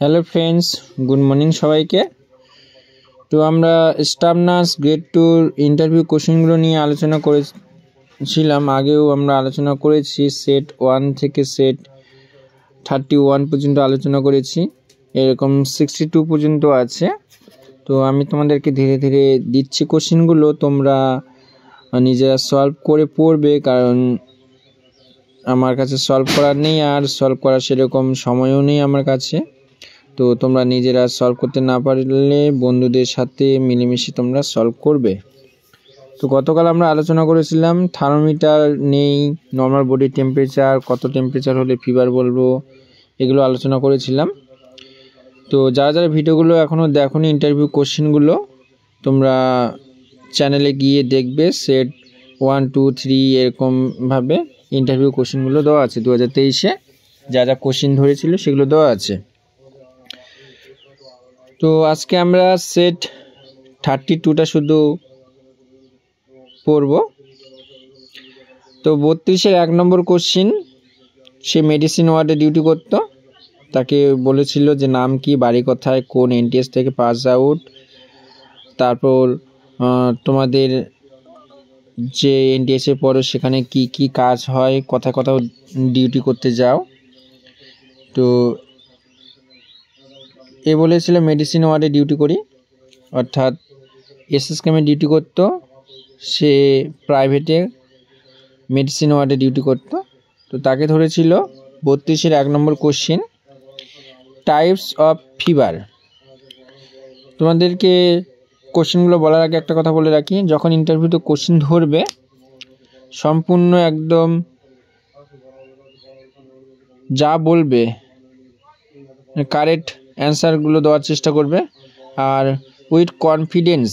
hello friends good morning সবাইকে তো আমরা স্টাফ নার্স গ্রেড টুর ইন্টারভিউ কোশ্চেনগুলো নিয়ে আলোচনা করেছিলাম আগেও আমরা আলোচনা করেছি সেট ওয়ান থেকে সেট থার্টি ওয়ান পর্যন্ত আলোচনা করেছি এরকম সিক্সটি টু পর্যন্ত আছে তো আমি তোমাদেরকে ধীরে ধীরে দিচ্ছি কোশ্চেনগুলো তোমরা নিজেরা সলভ করে পড়বে কারণ আমার কাছে সলভ করার নেই আর সলভ করার সেরকম সময়ও নেই আমার কাছে তো তোমরা নিজেরা সলভ করতে না পারলে বন্ধুদের সাথে মিলেমিশে তোমরা সলভ করবে তো গতকাল আমরা আলোচনা করেছিলাম থার্মোমিটার নেই নর্মাল বডি টেম্পারেচার কত টেম্পারেচার হলে ফিভার বলবো এগুলো আলোচনা করেছিলাম তো যারা যারা ভিডিওগুলো এখনও দেখোনি ইন্টারভিউ কোশ্চেনগুলো তোমরা চ্যানেলে গিয়ে দেখবে সেট ওয়ান টু থ্রি এরকমভাবে ইন্টারভিউ কোশ্চেনগুলো দেওয়া আছে দু হাজার তেইশে যা যা কোশ্চেন ধরেছিল সেগুলো দেওয়া আছে তো আজকে আমরা সেট থার্টি টুটা শুধু পড়ব তো বত্রিশের এক নম্বর কোশ্চিন সে মেডিসিন ওয়ার্ডে ডিউটি করত তাকে বলেছিল যে নাম কি বাড়ি কথায় কোন এনটিএস থেকে পাস আউট তারপর তোমাদের যে এনটিএসের পরে সেখানে কি কি কাজ হয় কথা কথা ডিউটি করতে যাও তো কে বলেছিল মেডিসিন ওয়ার্ডে ডিউটি করি অর্থাৎ এস ক্যামে ডিউটি করতো সে প্রাইভেটে মেডিসিন ওয়ার্ডে ডিউটি করত তো তাকে ধরেছিল বত্রিশের এক নম্বর কোশ্চিন টাইপস অফ ফিভার তোমাদেরকে কোশ্চেনগুলো বলার আগে একটা কথা বলে রাখি যখন ইন্টারভিউতে কোশ্চেন ধরবে সম্পূর্ণ একদম যা বলবে কারেক্ট অ্যান্সারগুলো দেওয়ার চেষ্টা করবে আর উইথ কনফিডেন্স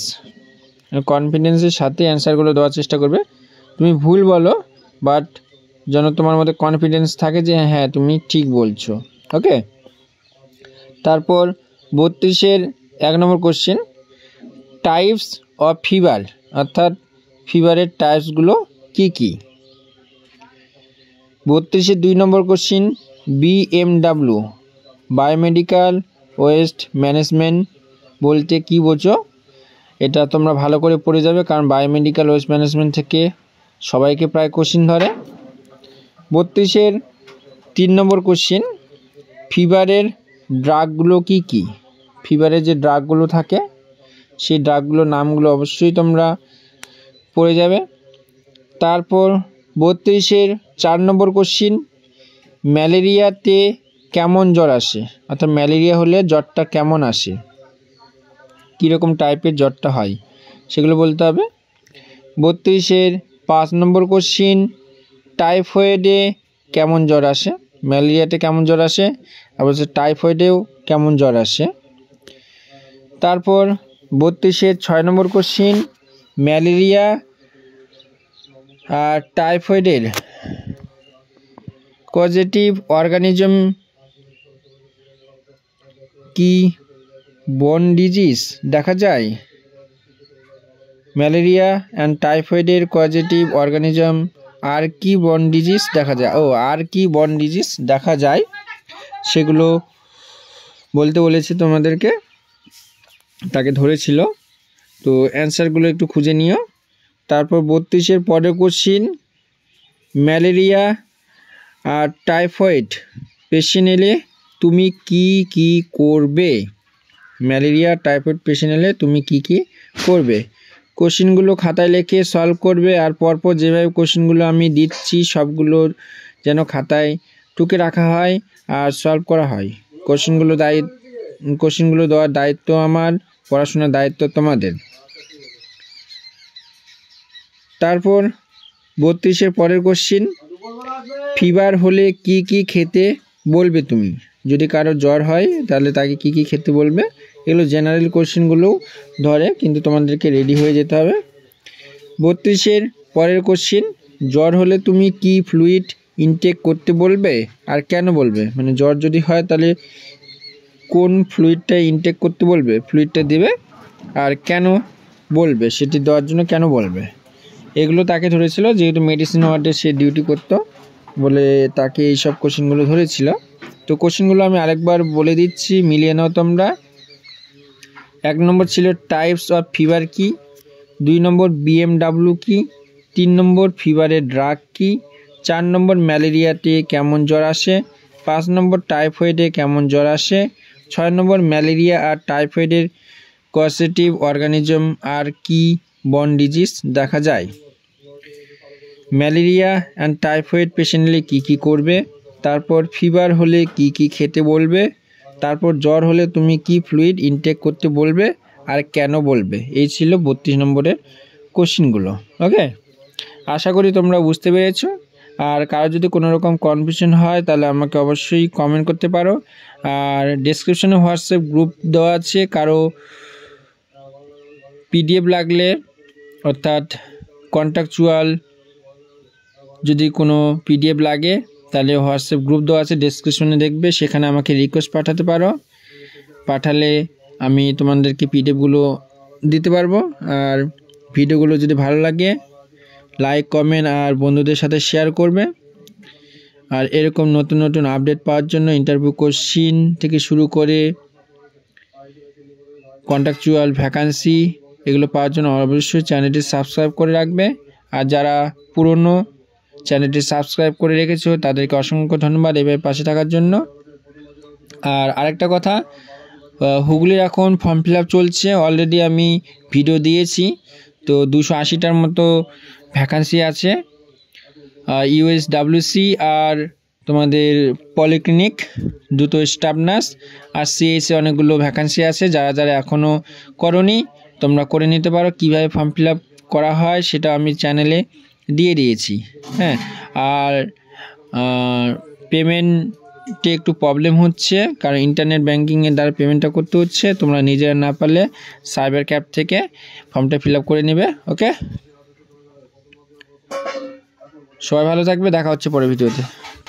কনফিডেন্সের সাথে অ্যান্সারগুলো দেওয়ার চেষ্টা করবে তুমি ভুল বলো বাট যেন তোমার মধ্যে কনফিডেন্স থাকে যে হ্যাঁ তুমি ঠিক বলছো ওকে তারপর বত্রিশের এক নম্বর কোশ্চেন টাইপস অফ ফিভার অর্থাৎ ফিভারের টাইপসগুলো কি কি বত্রিশের দুই নম্বর question BMW biomedical waste management বলতে কি বোঝো এটা তোমরা ভালো করে পড়ে যাবে কারণ বায়োমেডিক্যাল ওয়েস্ট ম্যানেজমেন্ট থেকে সবাইকে প্রায় কোশ্চিন ধরে বত্রিশের তিন নম্বর কোশ্চিন ফিভারের ড্রাগগুলো কি কি ফিভারের যে ড্রাগগুলো থাকে সেই ড্রাগগুলোর নামগুলো অবশ্যই তোমরা পড়ে যাবে তারপর বত্রিশের চার নম্বর কোশ্চিন ম্যালেরিয়াতে কেমন জ্বর আসে অর্থাৎ ম্যালেরিয়া হলে জ্বরটা কেমন আসে কীরকম টাইপের জ্বরটা হয় সেগুলো বলতে হবে বত্রিশের পাঁচ নম্বর কোশ্চিন টাইফয়েডে কেমন জ্বর আসে ম্যালেরিয়াতে কেমন জ্বর আসে আবার হচ্ছে টাইফয়েডেও কেমন জ্বর আসে তারপর বত্রিশের ছয় নম্বর কোশ্চিন ম্যালেরিয়া আর টাইফয়েডের কজেটিভ অর্গানিজম কি বন ডিজিজ দেখা যায় ম্যালেরিয়া অ্যান্ড টাইফয়েডের কোয়াজেটিভ অর্গানিজম আর কি বন ডিজিজ দেখা যায় ও আর কি বন ডিজিজ দেখা যায় সেগুলো বলতে বলেছি তোমাদেরকে তাকে ধরেছিল তো অ্যান্সারগুলো একটু খুঁজে নিও তারপর বত্রিশের পরে কোশ্চিন ম্যালেরিয়া আর টাইফয়েড পেশেন্ট এলে তুমি কি কি করবে ম্যালেরিয়া টাইফয়েড পেশেন্ট এলে তুমি কি কি করবে কোশ্চেনগুলো খাতায় লেখে সলভ করবে আর পরপর যেভাবে কোশ্চেনগুলো আমি দিচ্ছি সবগুলোর যেন খাতায় টুকে রাখা হয় আর সলভ করা হয় কোশ্চেনগুলো দায়িত্ব কোশ্চেনগুলো দেওয়ার দায়িত্ব আমার পড়াশোনার দায়িত্ব তোমাদের তারপর বত্রিশের পরের কোশ্চিন ফিভার হলে কি কি খেতে বলবে তুমি যদি কারো জ্বর হয় তাহলে তাকে কি কি খেতে বলবে এগুলো জেনারেল কোশ্চেনগুলোও ধরে কিন্তু তোমাদেরকে রেডি হয়ে যেতে হবে বত্রিশের পরের কোশ্চেন জ্বর হলে তুমি কি ফ্লুইড ইনটেক করতে বলবে আর কেন বলবে মানে জ্বর যদি হয় তাহলে কোন ফ্লুইডটা ইনটেক করতে বলবে ফ্লুইডটা দেবে আর কেন বলবে সেটি দেওয়ার জন্য কেন বলবে এগুলো তাকে ধরেছিল যেহেতু মেডিসিন ওয়ার্ডে সে ডিউটি করতো বলে তাকে এইসব কোশ্চেনগুলো ধরেছিল তো কোশ্চেনগুলো আমি আরেকবার বলে দিচ্ছি মিলিয়ে নাও তোমরা এক নম্বর ছিল টাইপস অফ ফিভার কি দুই নম্বর বিএমডাব্লু কি তিন নম্বর ফিভারের ড্রাগ কি চার নম্বর ম্যালেরিয়াতে কেমন জ্বর আসে পাঁচ নম্বর টাইফয়েডে কেমন জ্বর আসে ছয় নম্বর ম্যালেরিয়া আর টাইফয়েডের কসেটিভ অর্গানিজম আর কি বন ডিজিজ দেখা যায় ম্যালেরিয়া অ্যান্ড টাইফয়েড পেশেন্টলে কী কী করবে তারপর ফিভার হলে কি কি খেতে বলবে তারপর জ্বর হলে তুমি কি ফ্লুইড ইনটেক করতে বলবে আর কেন বলবে এই ছিল বত্রিশ নম্বরের কোশ্চিনগুলো ওকে আশা করি তোমরা বুঝতে পেরেছ আর কারো যদি কোনো রকম কনফিউশন হয় তাহলে আমাকে অবশ্যই কমেন্ট করতে পারো আর ডিসক্রিপশনে হোয়াটসঅ্যাপ গ্রুপ দেওয়া আছে কারো পিডিএফ লাগলে অর্থাৎ কন্ট্যাকচুয়াল যদি কোনো পিডিএফ লাগে তাহলে হোয়াটসঅ্যাপ গ্রুপ দেওয়া আছে ডেসক্রিপশনে দেখবে সেখানে আমাকে রিকোয়েস্ট পাঠাতে পারো পাঠালে আমি তোমাদেরকে পিডিএফগুলো দিতে পারবো আর ভিডিওগুলো যদি ভালো লাগে লাইক কমেন্ট আর বন্ধুদের সাথে শেয়ার করবে আর এরকম নতুন নতুন আপডেট পাওয়ার জন্য ইন্টারভিউ কোশ্চিন থেকে শুরু করে কন্ট্রাকচুয়াল ভ্যাকান্সি এগুলো পাওয়ার জন্য অবশ্যই চ্যানেলটি সাবস্ক্রাইব করে রাখবে আর যারা পুরনো চ্যানেলটি সাবস্ক্রাইব করে রেখেছো তাদেরকে অসংখ্য ধন্যবাদ এবার পাশে থাকার জন্য আর আরেকটা কথা হুগলির এখন ফর্ম ফিল চলছে অলরেডি আমি ভিডিও দিয়েছি তো দুশো আশিটার মতো ভ্যাকান্সি আছে ইউএস ডাব্লিউসি আর তোমাদের পলিক্লিনিক দুটো স্টাফ নার্স আর সিএসে অনেকগুলো ভ্যাকান্সি আছে যারা যারা এখনও করনি তোমরা করে নিতে পারো কিভাবে ফর্ম ফিল করা হয় সেটা আমি চ্যানেলে দিয়ে দিয়েছি হ্যাঁ আর পেমেন্টে একটু প্রবলেম হচ্ছে কারণ ইন্টারনেট ব্যাঙ্কিংয়ের দ্বারা পেমেন্টটা করতে হচ্ছে তোমরা নিজেরা না পারলে সাইবার ক্যাব থেকে ফর্মটা ফিল করে নেবে ওকে সবাই ভালো থাকবে দেখা হচ্ছে পরের ভিডিওতে